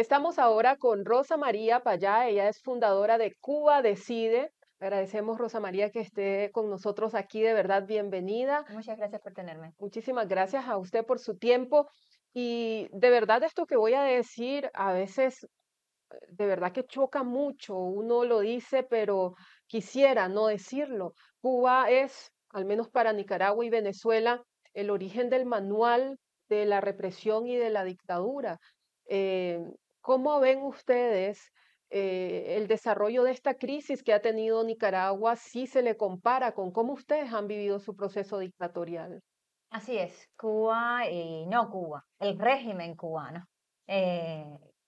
Estamos ahora con Rosa María Payá, ella es fundadora de Cuba Decide. Agradecemos, Rosa María, que esté con nosotros aquí. De verdad, bienvenida. Muchas gracias por tenerme. Muchísimas gracias a usted por su tiempo. Y de verdad, esto que voy a decir, a veces, de verdad que choca mucho. Uno lo dice, pero quisiera no decirlo. Cuba es, al menos para Nicaragua y Venezuela, el origen del manual de la represión y de la dictadura. Eh, ¿Cómo ven ustedes eh, el desarrollo de esta crisis que ha tenido Nicaragua si se le compara con cómo ustedes han vivido su proceso dictatorial? Así es, Cuba y no Cuba, el régimen cubano. Eh,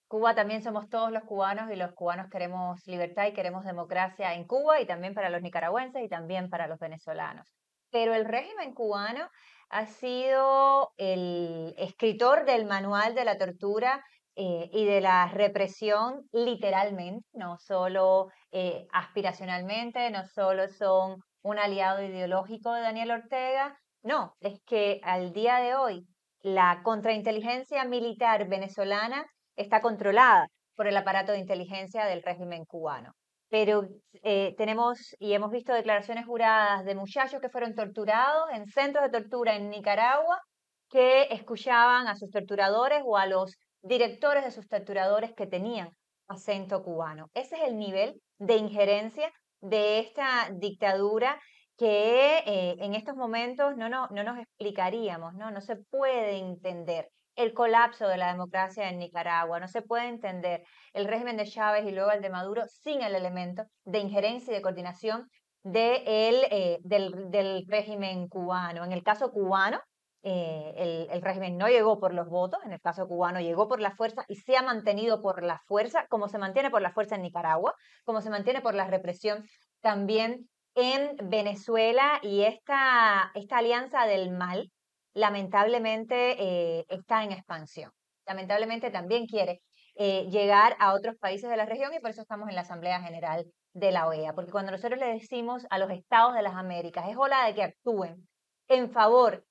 Cuba también somos todos los cubanos y los cubanos queremos libertad y queremos democracia en Cuba y también para los nicaragüenses y también para los venezolanos. Pero el régimen cubano ha sido el escritor del manual de la tortura eh, y de la represión literalmente, no solo eh, aspiracionalmente, no solo son un aliado ideológico de Daniel Ortega, no, es que al día de hoy la contrainteligencia militar venezolana está controlada por el aparato de inteligencia del régimen cubano. Pero eh, tenemos y hemos visto declaraciones juradas de muchachos que fueron torturados en centros de tortura en Nicaragua que escuchaban a sus torturadores o a los directores de sus torturadores que tenían acento cubano. Ese es el nivel de injerencia de esta dictadura que eh, en estos momentos no, no, nos explicaríamos, ¿no? no se puede entender el colapso de la democracia en Nicaragua, no se puede entender el régimen de Chávez y luego el de Maduro sin el elemento de injerencia y de coordinación eh, del, del régimen cubano. En el caso cubano, eh, el, régimen no llegó por los votos, en el caso cubano llegó por la fuerza y se ha mantenido por la fuerza, como se mantiene por la fuerza en Nicaragua, como se mantiene por la represión también en Venezuela y esta, esta alianza del mal lamentablemente eh, está en expansión. Lamentablemente también quiere eh, llegar a otros países de la región y por eso estamos en la Asamblea General de la OEA, porque cuando nosotros le decimos a los estados de las Américas, es hora de que actúen en favor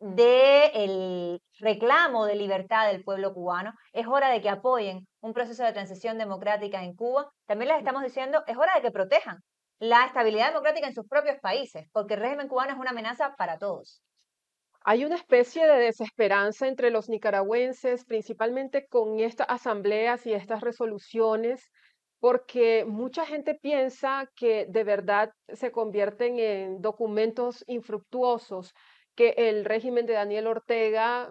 del el reclamo de libertad del pueblo cubano. Es hora de que apoyen un proceso de transición democrática en Cuba. También les estamos diciendo, es hora de que protejan la estabilidad democrática en sus propios países, porque el régimen cubano es una amenaza para todos. Hay una especie de desesperanza entre los nicaragüenses, principalmente con estas asambleas y estas resoluciones, porque mucha gente piensa que de verdad se convierten en documentos infructuosos, que el régimen de Daniel Ortega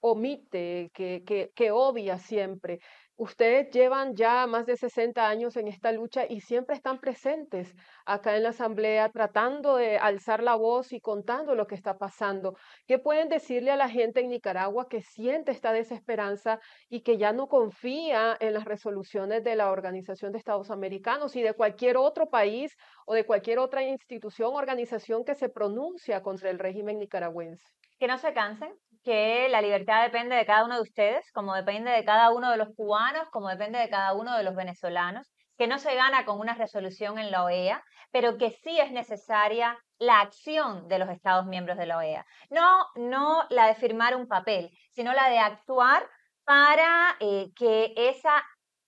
omite, que, obvia siempre. Ustedes llevan ya más de 60 años en esta lucha y siempre están presentes acá en la Asamblea tratando de alzar la voz y contando lo que está pasando. ¿Qué pueden decirle a la gente en Nicaragua que siente esta desesperanza y que ya no confía en las resoluciones de la Organización de Estados Americanos y de cualquier otro país o de cualquier otra institución, organización que se pronuncia contra el régimen nicaragüense? Que no se cansen, que la libertad depende de cada uno de ustedes, como depende de cada uno de los cubanos, como depende de cada uno de los venezolanos, que no se gana con una resolución en la OEA, pero que sí es necesaria la acción de los Estados miembros de la OEA. No, no la de firmar un papel, sino la de actuar para eh, que esa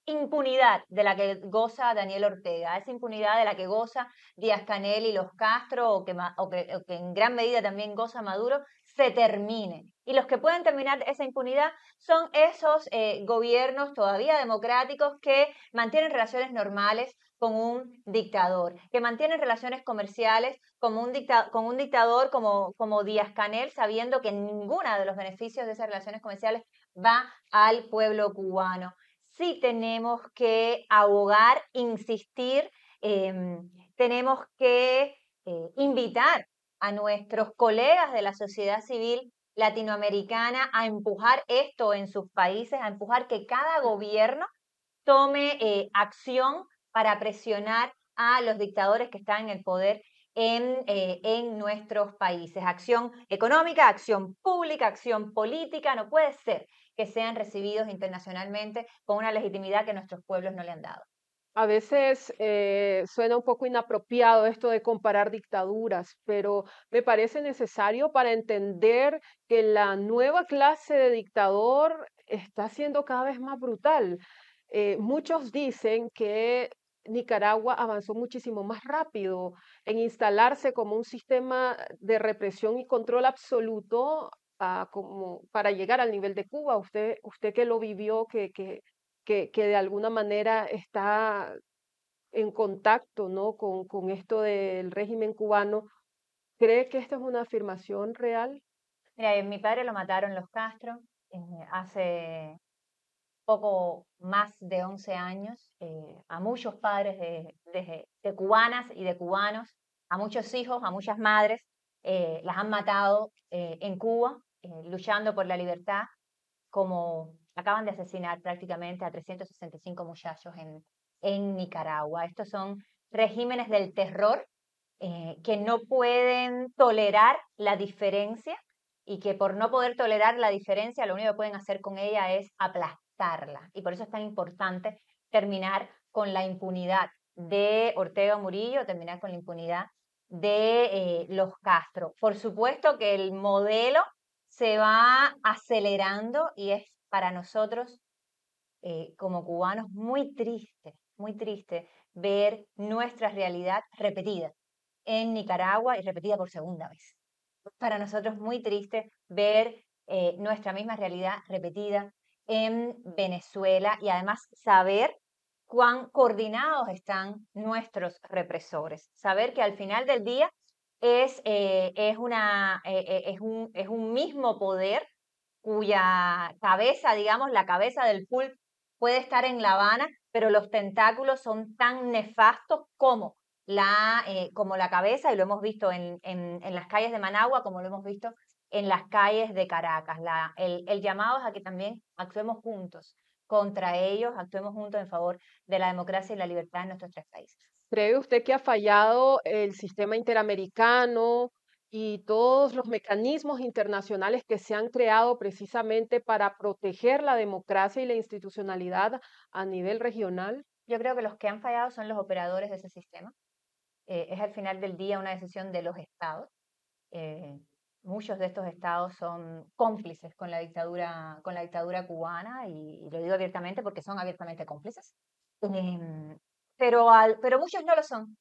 impunidad de la que goza Daniel Ortega, esa impunidad de la que goza Díaz Canel y los Castro, o que en gran medida también goza Maduro, se Y los que pueden terminar esa impunidad son esos eh, gobiernos todavía democráticos que mantienen relaciones normales con un dictador, que mantienen relaciones comerciales con un, con un dictador como, como Díaz Canel, sabiendo que ninguno de los beneficios de esas relaciones comerciales va al pueblo cubano. Sí tenemos que abogar, insistir, em, tenemos que eh, invitar a nuestros colegas de la sociedad civil latinoamericana a empujar esto en sus países, a empujar que cada gobierno tome eh, acción para presionar a los dictadores que están en el poder eh, en, nuestros países. Acción económica, acción pública, acción política. No puede ser que sean recibidos internacionalmente con una legitimidad que nuestros pueblos no le han dado a veces eh, suena un poco inapropiado esto de comparar dictaduras, pero me parece necesario para entender que la nueva clase de dictador está siendo cada vez más brutal. Eh, muchos dicen que Nicaragua avanzó muchísimo más rápido en instalarse como un sistema de represión y control absoluto ah, como, para llegar al nivel de Cuba. Usted, usted que lo vivió, que, que que, de alguna manera está en contacto ¿no? con, esto del régimen cubano, ¿cree que esta es una afirmación real? Mira, eh, mi padre lo mataron los Castro eh, hace poco más de 11 años. Eh, a muchos padres de, cubanas y de cubanos, a muchos hijos, a muchas madres, las han matado en Cuba, luchando por la libertad, como acaban de asesinar prácticamente a 365 muchachos en, en Nicaragua. Estos son regímenes del terror eh, que no pueden tolerar la diferencia y que por no poder tolerar la diferencia, lo único que pueden hacer con ella es aplastarla. Y por eso es tan importante terminar con la impunidad de Ortega Murillo, terminar con la impunidad de eh, los Castro. Por supuesto que el modelo se va acelerando y es para nosotros eh, como cubanos muy triste, muy triste ver nuestra realidad repetida en Nicaragua y repetida por segunda vez. Para nosotros muy triste ver eh, nuestra misma realidad repetida en Venezuela y además saber cuán coordinados están nuestros represores. Saber que al final del día es, eh, es, una, es, es un mismo poder cuya cabeza, digamos, la cabeza del pulpo puede estar en La Habana, pero los tentáculos son tan nefastos como la, eh, como la cabeza, y lo hemos visto en, las calles de Managua, como lo hemos visto en las calles de Caracas. el, el llamado es a que también actuemos juntos contra ellos, actuemos juntos en favor de la democracia y la libertad en nuestros tres países. ¿Cree usted que ha fallado el sistema interamericano, y todos los mecanismos internacionales que se han creado precisamente para proteger la democracia y la institucionalidad a nivel regional? Yo creo que los que han fallado son los operadores de ese sistema. Eh, es al final del día una decisión de los estados. Eh, muchos de estos estados son cómplices con la dictadura, con la dictadura cubana, y, lo digo abiertamente porque son abiertamente cómplices. Em, pero, al, pero muchos no lo son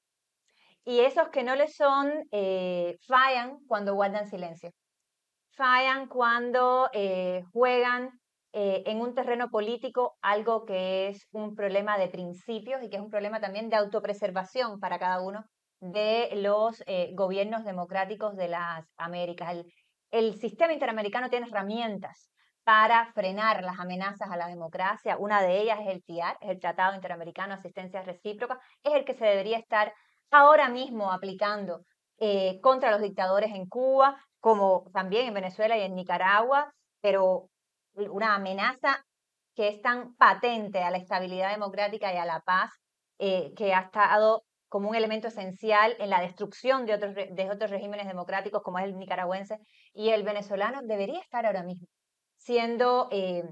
y esos que no le son eh, fallan cuando guardan silencio, fallan cuando eh, juegan eh, en un terreno político algo que es un problema de principios y que es un problema también de autopreservación para cada uno de los gobiernos democráticos de las Américas. El, sistema interamericano tiene herramientas para frenar las amenazas a la democracia. Una de ellas es el TIAR, es el Tratado Interamericano de Asistencia Recíproca, es el que se debería estar ahora mismo aplicando eh, contra los dictadores en Cuba, como también en Venezuela y en Nicaragua, pero una amenaza que es tan patente a la estabilidad democrática y a la paz, eh, que ha estado como un elemento esencial en la destrucción de otros, de otros regímenes democráticos como es el nicaragüense y el venezolano, debería estar ahora mismo siendo eh,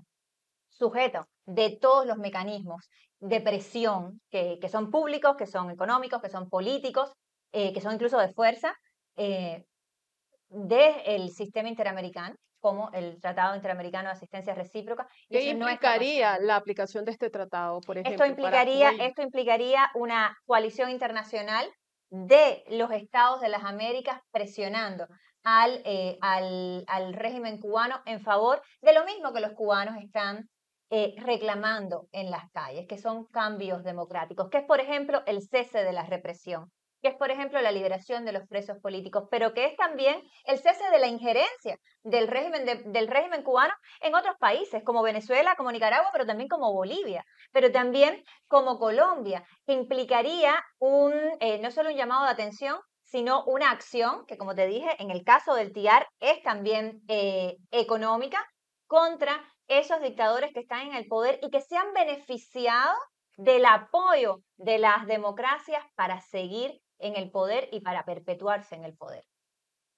sujeto de todos los mecanismos de presión que, son públicos, que son económicos, que son políticos, eh, que son incluso de fuerza, eh, el sistema interamericano, como el Tratado Interamericano de Asistencia Recíproca. Y ¿Qué implicaría la aplicación de este tratado, por Esto implicaría, esto implicaría una coalición internacional de los estados de las Américas presionando al, eh, al, al régimen cubano en favor de lo mismo que los cubanos están eh, reclamando en las calles, que son cambios democráticos, que es, por ejemplo, el cese de la represión, que es, por ejemplo, la liberación de los presos políticos, pero que es también el cese de la injerencia del régimen, del régimen cubano en otros países, como Venezuela, como Nicaragua, pero también como Bolivia, pero también como Colombia, que implicaría un, eh, no solo un llamado de atención, sino una acción que, como te dije, en el caso del TIAR es también eh, económica contra esos dictadores que están en el poder y que se han beneficiado del apoyo de las democracias para seguir en el poder y para perpetuarse en el poder.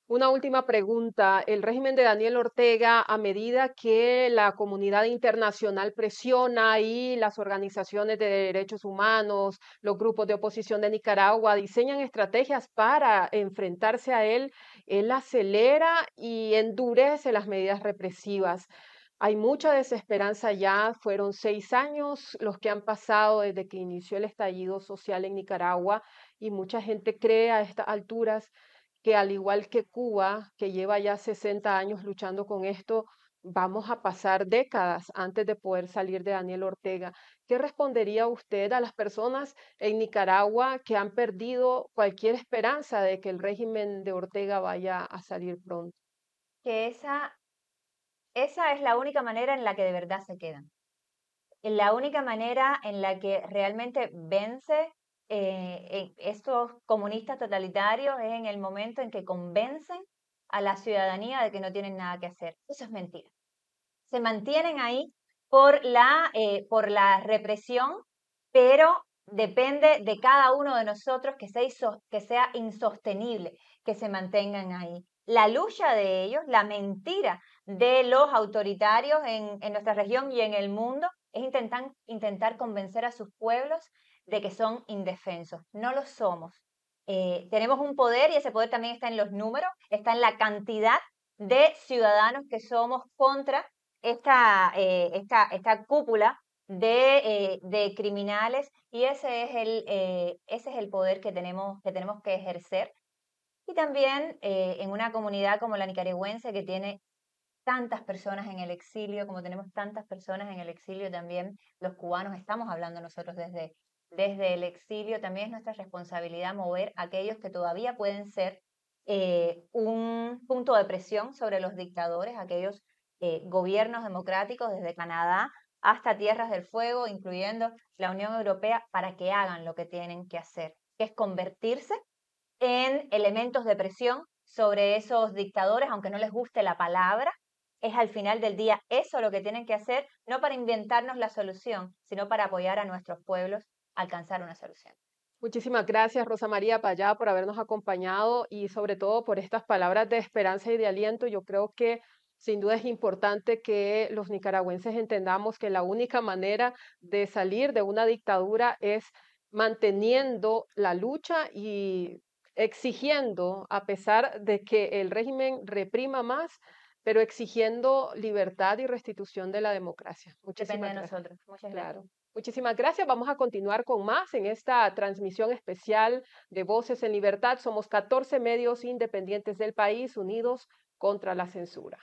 Una última pregunta. El régimen de Daniel Ortega, a medida que la comunidad internacional presiona y las organizaciones de derechos humanos, los grupos de oposición de Nicaragua diseñan estrategias para enfrentarse a él, él acelera y endurece las medidas represivas. Hay mucha desesperanza ya, fueron seis años los que han pasado desde que inició el estallido social en Nicaragua y mucha gente cree a estas alturas que al igual que Cuba, que lleva ya 60 años luchando con esto, vamos a pasar décadas antes de poder salir de Daniel Ortega. ¿Qué respondería usted a las personas en Nicaragua que han perdido cualquier esperanza de que el régimen de Ortega vaya a salir pronto? Que esa esa es la única manera en la que de verdad se quedan. La única manera en la que realmente vence eh, e, estos comunistas totalitarios es en el momento en que convencen a la ciudadanía de que no tienen nada que hacer. Eso es mentira. Se mantienen ahí por la, eh, por la represión, pero depende de cada uno de nosotros que sea insostenible que se mantengan ahí la lucha de ellos, la mentira de los autoritarios en, nuestra región y en el mundo, es intentar convencer a sus pueblos de que son indefensos. No lo somos. Eh, tenemos un poder y ese poder también está en los números, está en la cantidad de ciudadanos que somos contra esta, eh, esta, cúpula eh, de, criminales y ese es el, ese es el poder que tenemos, que tenemos que ejercer y también eh, en una comunidad como la nicaragüense que tiene tantas personas en el exilio, como tenemos tantas personas en el exilio también, los cubanos estamos hablando nosotros desde, desde el exilio, también es nuestra responsabilidad mover a aquellos que todavía pueden ser eh, un punto de presión sobre los dictadores, aquellos eh, gobiernos democráticos desde Canadá hasta Tierras del Fuego, incluyendo la Unión Europea, para que hagan lo que tienen que hacer, que es convertirse en elementos de presión sobre esos dictadores, aunque no les guste la palabra, es al final del día eso lo que tienen que hacer, no para inventarnos la solución, sino para apoyar a nuestros pueblos a alcanzar una solución. Muchísimas gracias, Rosa María Payá, por habernos acompañado y sobre todo por estas palabras de esperanza y de aliento. Yo creo que sin duda es importante que los nicaragüenses entendamos que la única manera de salir de una dictadura es manteniendo la lucha y exigiendo, a pesar de que el régimen reprima más, pero exigiendo libertad y restitución de la democracia. Muchísimas gracias. Muchísimas gracias. Vamos a continuar con más en esta transmisión especial de Voces en Libertad. Somos 14 medios independientes del país unidos contra la censura.